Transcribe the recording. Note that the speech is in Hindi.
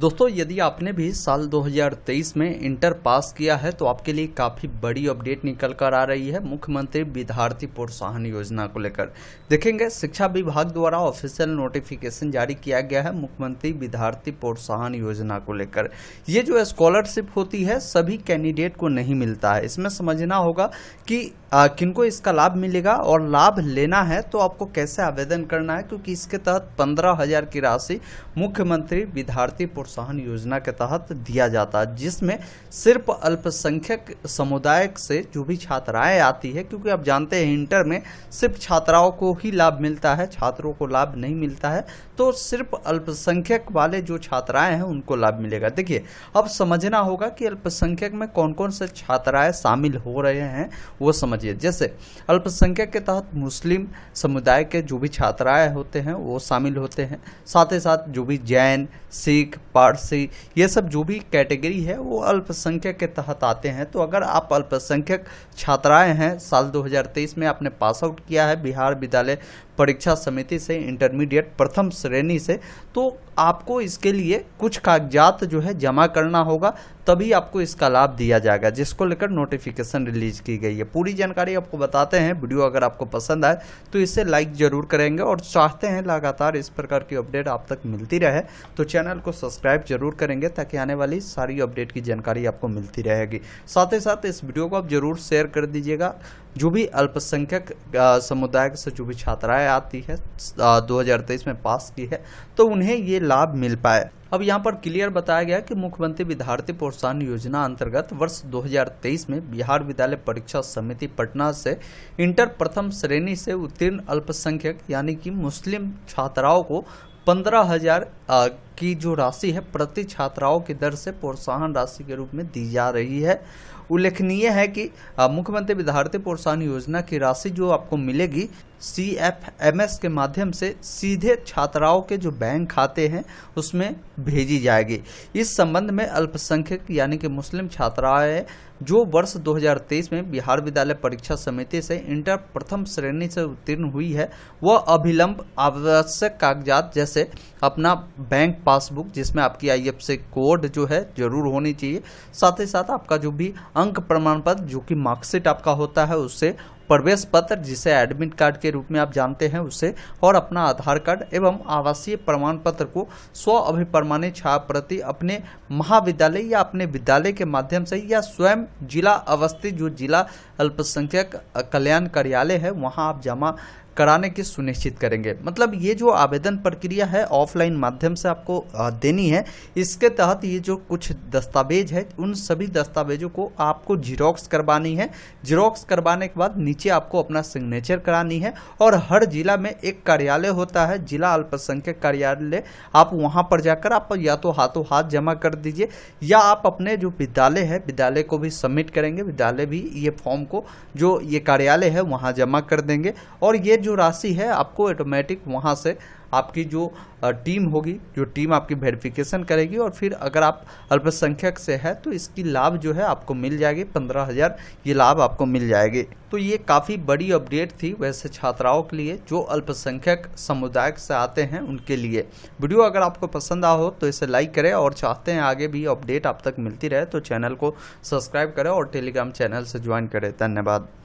दोस्तों यदि आपने भी साल 2023 में इंटर पास किया है तो आपके लिए काफ़ी बड़ी अपडेट निकल कर आ रही है मुख्यमंत्री विद्यार्थी प्रोत्साहन योजना को लेकर देखेंगे शिक्षा विभाग द्वारा ऑफिशियल नोटिफिकेशन जारी किया गया है मुख्यमंत्री विद्यार्थी प्रोत्साहन योजना को लेकर ये जो स्कॉलरशिप होती है सभी कैंडिडेट को नहीं मिलता है इसमें समझना होगा कि किनको इसका लाभ मिलेगा और लाभ लेना है तो आपको कैसे आवेदन करना है क्योंकि इसके तहत पंद्रह की राशि मुख्यमंत्री विद्यार्थी प्रोत्साहन योजना के तहत दिया जाता है जिसमें सिर्फ अल्पसंख्यक समुदाय से जो भी छात्राएं आती है क्योंकि आप जानते हैं इंटर में सिर्फ छात्राओं को ही लाभ मिलता है छात्रों को लाभ नहीं मिलता है तो सिर्फ अल्पसंख्यक वाले जो छात्राएं हैं उनको लाभ मिलेगा देखिए अब समझना होगा कि अल्पसंख्यक में कौन कौन से छात्राएं शामिल हो रहे हैं वो समझिए जैसे अल्पसंख्यक के तहत मुस्लिम समुदाय के जो भी छात्राएं होते हैं वो शामिल होते हैं साथ ही साथ जो भी जैन सिख पारसी ये सब जो भी कैटेगरी है वो अल्पसंख्यक के तहत आते हैं तो अगर आप अल्पसंख्यक छात्राएं हैं साल 2023 में आपने पास आउट किया है बिहार विद्यालय परीक्षा समिति से इंटरमीडिएट प्रथम श्रेणी से तो आपको इसके लिए कुछ कागजात जो है जमा करना होगा तभी आपको इसका लाभ दिया जाएगा जिसको लेकर नोटिफिकेशन रिलीज की गई है पूरी जानकारी आपको बताते हैं वीडियो अगर आपको पसंद आए तो इसे लाइक ज़रूर करेंगे और चाहते हैं लगातार इस प्रकार की अपडेट आप तक मिलती रहे तो चैनल को सब्सक्राइब जरूर करेंगे ताकि आने वाली सारी अपडेट की जानकारी आपको मिलती रहेगी साथ ही साथ इस वीडियो को आप ज़रूर शेयर कर दीजिएगा जो भी अल्पसंख्यक समुदाय से जो भी छात्राएं आती है दो में पास की है तो उन्हें ये लाभ मिल पाए अब यहाँ पर क्लियर बताया गया कि मुख्यमंत्री विद्यार्थी प्रोत्साहन योजना अंतर्गत वर्ष 2023 में बिहार विद्यालय परीक्षा समिति पटना से इंटर प्रथम श्रेणी से उत्तीर्ण अल्पसंख्यक यानी कि मुस्लिम छात्राओं को पंद्रह हजार की जो राशि है प्रति छात्राओं की दर से प्रोत्साहन राशि के रूप में दी जा रही है उल्लेखनीय है कि मुख्यमंत्री विद्यार्थी प्रोत्साहन योजना की राशि जो आपको मिलेगी सी एफ एम एस के माध्यम से सीधे छात्राओं के जो बैंक खाते हैं उसमें भेजी जाएगी इस संबंध में अल्पसंख्यक यानी कि मुस्लिम छात्राएं जो वर्ष 2023 में बिहार विद्यालय परीक्षा समिति से इंटर प्रथम श्रेणी से उत्तीर्ण हुई है वह अभिलंब आवश्यक कागजात जैसे अपना बैंक पासबुक जिसमें आपकी आईएफएससी कोड जो है जरूर होनी चाहिए साथ ही साथ आपका जो भी अंक प्रमाण पत्र जो कि मार्कशीट आपका होता है उससे प्रवेश पत्र जिसे एडमिट कार्ड के रूप में आप जानते हैं उसे और अपना आधार कार्ड एवं आवासीय प्रमाण पत्र को स्व अभिप्रमाणित प्रति अपने महाविद्यालय या अपने विद्यालय के माध्यम से या स्वयं जिला अवस्थित जो जिला अल्पसंख्यक कल्याण कार्यालय है वहाँ आप जमा कराने की सुनिश्चित करेंगे मतलब ये जो आवेदन प्रक्रिया है ऑफलाइन माध्यम से आपको देनी है इसके तहत ये जो कुछ दस्तावेज है उन सभी दस्तावेजों को आपको जीरोक्स करवानी है जीरोक्स करवाने के बाद नीचे आपको अपना सिग्नेचर करानी है और हर जिला में एक कार्यालय होता है जिला अल्पसंख्यक कार्यालय आप वहाँ पर जाकर आप या तो हाथों हाथ जमा कर दीजिए या आप अपने जो विद्यालय है विद्यालय को भी सबमिट करेंगे विद्यालय भी ये फॉर्म को जो ये कार्यालय है वहाँ जमा कर देंगे और ये जो जो राशि है आपको ऑटोमेटिक वहाँ से आपकी जो टीम होगी जो टीम आपकी वेरिफिकेशन करेगी और फिर अगर आप अल्पसंख्यक से है तो इसकी लाभ जो है आपको मिल जाएगी पंद्रह हज़ार ये लाभ आपको मिल जाएगी तो ये काफ़ी बड़ी अपडेट थी वैसे छात्राओं के लिए जो अल्पसंख्यक समुदाय से आते हैं उनके लिए वीडियो अगर आपको पसंद आ हो तो इसे लाइक करें और चाहते हैं आगे भी अपडेट आप तक मिलती रहे तो चैनल को सब्सक्राइब करें और टेलीग्राम चैनल से ज्वाइन करें धन्यवाद